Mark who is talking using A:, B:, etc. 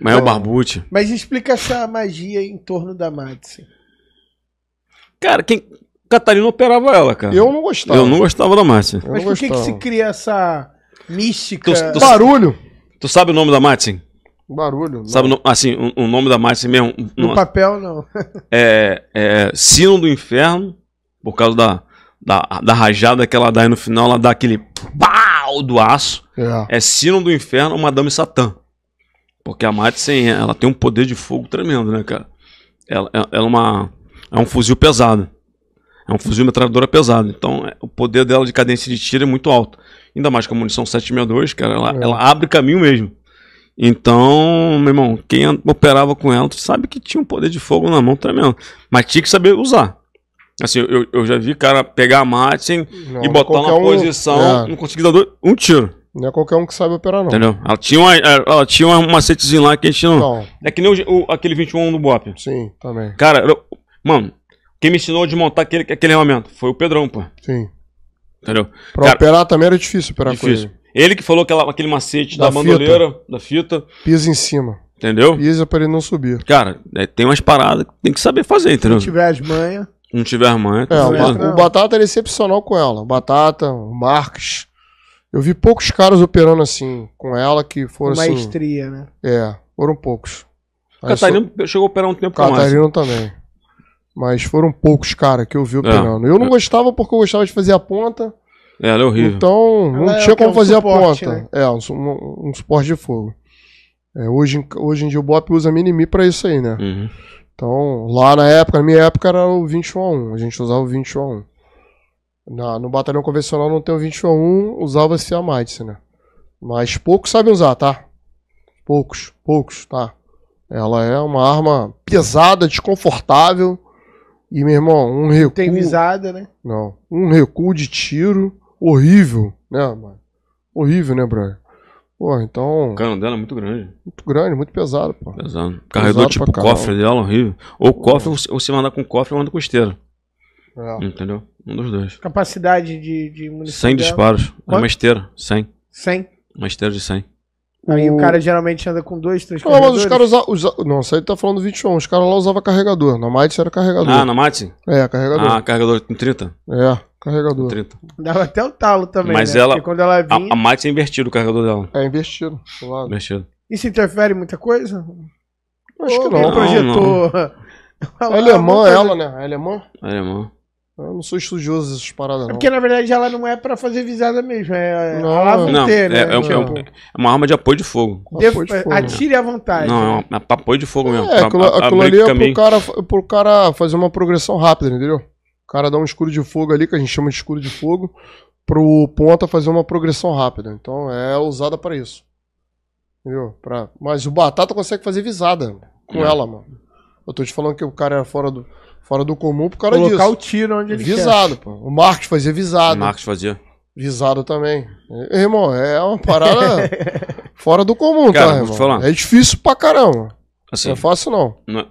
A: Mas é o barbute
B: Mas explica essa magia em torno da Madison.
A: Cara, quem. Catarina operava ela, cara. Eu não gostava. Eu não gostava da Madison. Mas por que, que se
B: cria essa mística? Tu, tu, Barulho.
A: Tu sabe o nome da Madison?
B: Barulho. Não. Sabe,
A: assim, o, nome da Madison mesmo. No, papel,
B: não.
A: é, é Sino do Inferno, por causa da, da, da rajada que ela dá e no final ela dá aquele pau do aço. É. é Sino do Inferno, Madame Satã. Porque a Madsen, ela tem um poder de fogo tremendo, né, cara? Ela, ela é, uma, é um fuzil pesado. É um fuzil metralhadora pesado. Então, é, o poder dela de cadência de tiro é muito alto. Ainda mais com a munição 762, cara, ela, é. ela abre caminho mesmo. Então, meu irmão, quem operava com ela, tu sabe que tinha um poder de fogo na mão tremendo. Mas tinha que saber usar. Assim, eu, eu já vi cara pegar a Martin e botar na um... posição, é. não conseguir dar um tiro. Não é qualquer um que sabe operar, não. Entendeu? Ela tinha, uma, ela tinha um macetezinho lá que a gente não. não. É que nem o, o, aquele 21 do Bop. Sim, também. Cara, eu, mano, quem me ensinou a desmontar aquele, aquele armamento foi o Pedrão, pô. Sim. Entendeu? Pra Cara, operar
B: também era difícil operar difícil. com
A: ele. Ele que falou aquela, aquele macete da, da bandoleira, da fita. Pisa em cima. Entendeu? Pisa pra ele não subir. Cara, é, tem umas paradas que tem que saber fazer, entendeu? Se tiver as manhas. Não tiver manha. É, o, o
B: Batata era excepcional com ela. Batata, o Marques. Eu vi poucos caras operando assim com ela que foram Maestria, assim. Maestria, né? É, foram poucos. Aí Catarino chegou a operar um tempo com Catarino também. Mas foram poucos caras que eu vi é. operando. É. Eu não é. gostava porque eu gostava de fazer a ponta. É, ela é horrível. Então, não ela é tinha é como um fazer suporte, a ponta. Né? É, um, um, um, suporte de fogo. É, hoje, hoje em dia o Bop usa Minimi pra isso aí, né? Uhum. Então, lá na época, na minha época era o 21 a 1. A gente usava o 21 a 1. Na, no batalhão convencional não tem o 21, usava-se a Mighty, né? Mas poucos sabem usar, tá? Poucos, poucos, tá? Ela é uma arma pesada, desconfortável. E, meu irmão, um recuo. Tem visada, né? Não. Um recuo de tiro horrível, né, mano? Horrível, né, brother? Pô, então. O
A: cano dela é muito grande. Muito grande,
B: muito pesado, pô. Pesado. Carregou pesado tipo cofre dela,
A: horrível. Ou cofre, ou se mandar com cofre, manda com esteira. Legal. Entendeu? Um dos dois.
B: Capacidade de, de munição. 100 disparos.
A: É uma esteira. 100. 100? Uma esteira de 100. Aí o... o cara
B: geralmente anda com dois, três não, carregadores. mas os caras usavam. Usa... Não, isso aí tá falando 21. Os caras lá usavam carregador. Na Mate era carregador. Ah, na Mate?
A: É, carregador. Ah, carregador com 30? É,
B: carregador. 30. Dava até o talo também. Mas né? ela. quando ela vinha... a,
A: a Mate é invertido o carregador dela.
B: É invertido. Lado. Invertido. Isso interfere em muita coisa? Acho Pô, que não. Quem projetou. Não, é alemã, ela, né? né? É alemã? É alemã. Eu não sou estudioso dessas paradas, é não. É porque, na verdade, ela não é pra fazer visada mesmo. É, não, a não, é. ter, é, né? é, é,
A: uma arma de apoio de fogo. Apoio de fogo Atire à vontade. Não, é apoio de fogo mesmo. É, aquilo, aquilo ali é pro cara,
B: pro cara fazer uma progressão rápida, entendeu? O cara dá um escuro de fogo ali, que a gente chama de escuro de fogo, pro ponta fazer uma progressão rápida. Então é usada para isso. Entendeu? Pra... Mas o Batata consegue fazer visada com é. ela, mano. Eu tô te falando que o cara era fora do fora do comum por causa Colocar disso. Colocar o tiro onde ele Visado, quer. pô. O Marcos fazia visado. O Marcos fazia. Visado também. irmão, é uma parada fora do comum, tá, Cara, tá, irmão? É difícil pra caramba. Assim, não é fácil, não. não é-